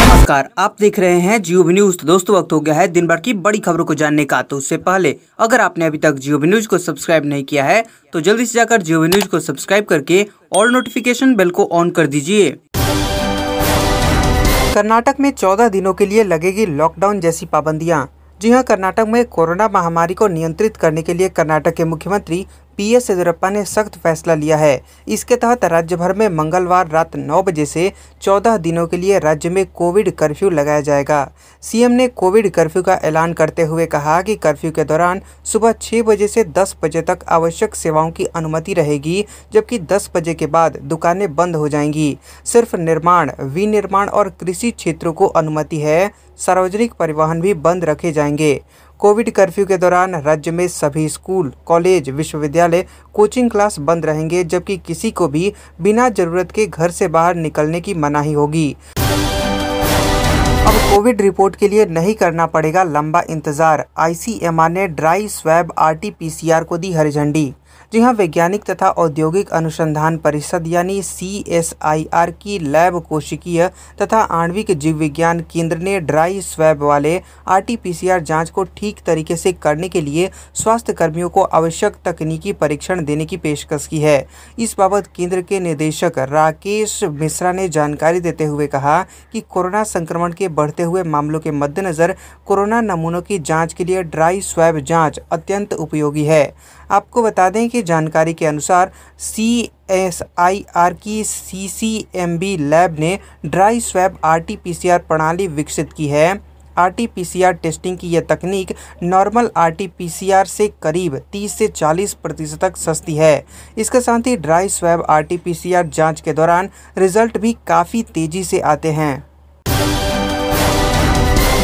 नमस्कार आप देख रहे हैं जियो न्यूज तो दोस्तों वक्त हो गया है दिन भर की बड़ी खबरों को जानने का तो उससे पहले अगर आपने अभी तक जियो न्यूज को सब्सक्राइब नहीं किया है तो जल्दी से जाकर जियो न्यूज को सब्सक्राइब करके ऑल नोटिफिकेशन बेल को ऑन कर दीजिए कर्नाटक में 14 दिनों के लिए लगेगी लॉकडाउन जैसी पाबंदियां जी हां कर्नाटक में कोरोना महामारी को नियंत्रित करने के लिए कर्नाटक के मुख्यमंत्री पीएस येदियुरप्पा ने सख्त फैसला लिया है इसके तहत राज्य भर में मंगलवार रात नौ बजे से चौदह दिनों के लिए राज्य में कोविड कर्फ्यू लगाया जाएगा सीएम ने कोविड कर्फ्यू का ऐलान करते हुए कहा कि कर्फ्यू के दौरान सुबह छः बजे से दस बजे तक आवश्यक सेवाओं की अनुमति रहेगी जबकि दस बजे के बाद दुकानें बंद हो जाएंगी सिर्फ निर्माण विनिर्माण और कृषि क्षेत्रों को अनुमति है सार्वजनिक परिवहन भी बंद रखे जाएंगे कोविड कर्फ्यू के दौरान राज्य में सभी स्कूल कॉलेज विश्वविद्यालय कोचिंग क्लास बंद रहेंगे जबकि किसी को भी बिना जरूरत के घर से बाहर निकलने की मनाही होगी अब कोविड रिपोर्ट के लिए नहीं करना पड़ेगा लंबा इंतजार आईसीएमआर ने ड्राई स्वैब आरटीपीसीआर को दी हरी झंडी जी हाँ वैज्ञानिक तथा औद्योगिक अनुसंधान परिषद यानी सी की लैब कोशिकीय तथा आणविक जीव विज्ञान केंद्र ने ड्राई स्वैब वाले आरटीपीसीआर जांच को ठीक तरीके से करने के लिए स्वास्थ्य कर्मियों को आवश्यक तकनीकी परीक्षण देने की पेशकश की है इस बाबत केंद्र के निदेशक राकेश मिश्रा ने जानकारी देते हुए कहा कि कोरोना संक्रमण के बढ़ते हुए मामलों के मद्देनजर कोरोना नमूनों की जाँच के लिए ड्राई स्वैब जाँच अत्यंत उपयोगी है आपको बता दें कि की जानकारी के अनुसार सी एस आई आर की C C M B lab ने dry swab R T P C R प्रणाली विकसित की है R T P C R testing की यह तकनीक normal R T P C R से करीब 30 से 40 प्रतिशत तक सस्ती है इसके साथ ही dry swab R T P C R जाँच के दौरान रिजल्ट भी काफ़ी तेज़ी से आते हैं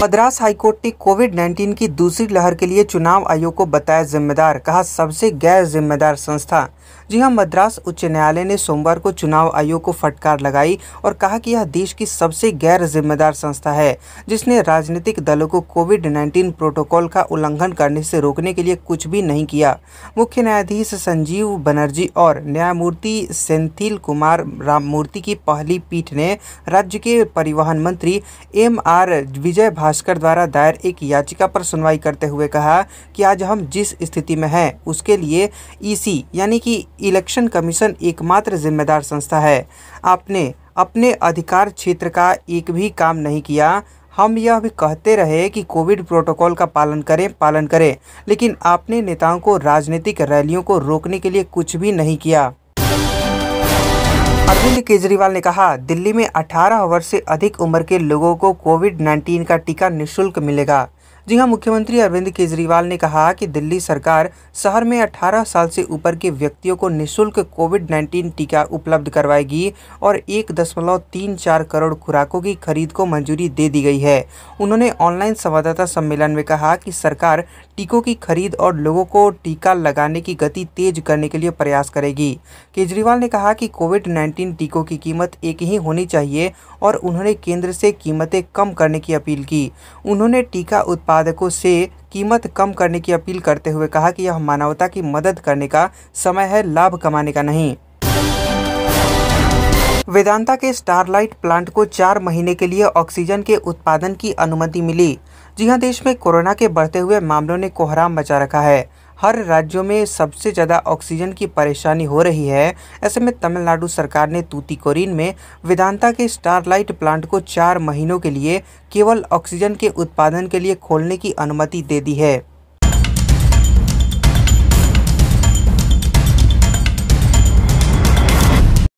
मद्रास हाईकोर्ट ने कोविड 19 की दूसरी लहर के लिए चुनाव आयोग को बताया जिम्मेदार कहा सबसे गैर जिम्मेदार संस्था जी हां मद्रास उच्च न्यायालय ने सोमवार को चुनाव आयोग को फटकार लगाई और कहा कि यह देश की सबसे गैर जिम्मेदार संस्था है जिसने राजनीतिक दलों को कोविड 19 प्रोटोकॉल का उल्लंघन करने से रोकने के लिए कुछ भी नहीं किया मुख्य न्यायाधीश संजीव बनर्जी और न्यायमूर्ति सेंथिल कुमार राममूर्ति की पहली पीठ ने राज्य के परिवहन मंत्री एम आर विजय भाषा भास्कर द्वारा दायर एक याचिका पर सुनवाई करते हुए कहा कि आज हम जिस स्थिति में हैं उसके लिए ईसी e यानी कि इलेक्शन कमीशन एकमात्र जिम्मेदार संस्था है आपने अपने अधिकार क्षेत्र का एक भी काम नहीं किया हम यह भी कहते रहे कि कोविड प्रोटोकॉल का पालन करें पालन करें लेकिन आपने नेताओं को राजनीतिक रैलियों को रोकने के लिए कुछ भी नहीं किया अरविंद केजरीवाल ने कहा दिल्ली में 18 वर्ष से अधिक उम्र के लोगों को कोविड 19 का टीका निशुल्क मिलेगा जी हाँ मुख्यमंत्री अरविंद केजरीवाल ने कहा कि दिल्ली सरकार शहर में 18 साल से ऊपर के व्यक्तियों को निशुल्क कोविड 19 टीका उपलब्ध करवाएगी और एक दशमलव तीन चार करोड़ खुराकों की खरीद को मंजूरी दे दी गई है उन्होंने ऑनलाइन संवाददाता सम्मेलन में कहा कि सरकार टीकों की खरीद और लोगों को टीका लगाने की गति तेज करने के लिए प्रयास करेगी केजरीवाल ने कहा कि कोविड नाइन्टीन टीकों की कीमत एक ही होनी चाहिए और उन्होंने केंद्र से कीमतें कम करने की अपील की उन्होंने टीका उत्पादकों से कीमत कम करने की अपील करते हुए कहा कि यह मानवता की मदद करने का समय है लाभ कमाने का नहीं वेदांता के स्टारलाइट प्लांट को चार महीने के लिए ऑक्सीजन के उत्पादन की अनुमति मिली जी हाँ देश में कोरोना के बढ़ते हुए मामलों ने कोहराम मचा रखा है हर राज्यों में सबसे ज़्यादा ऑक्सीजन की परेशानी हो रही है ऐसे में तमिलनाडु सरकार ने तूतीकोरिन में वेदांता के स्टारलाइट प्लांट को चार महीनों के लिए केवल ऑक्सीजन के उत्पादन के लिए खोलने की अनुमति दे दी है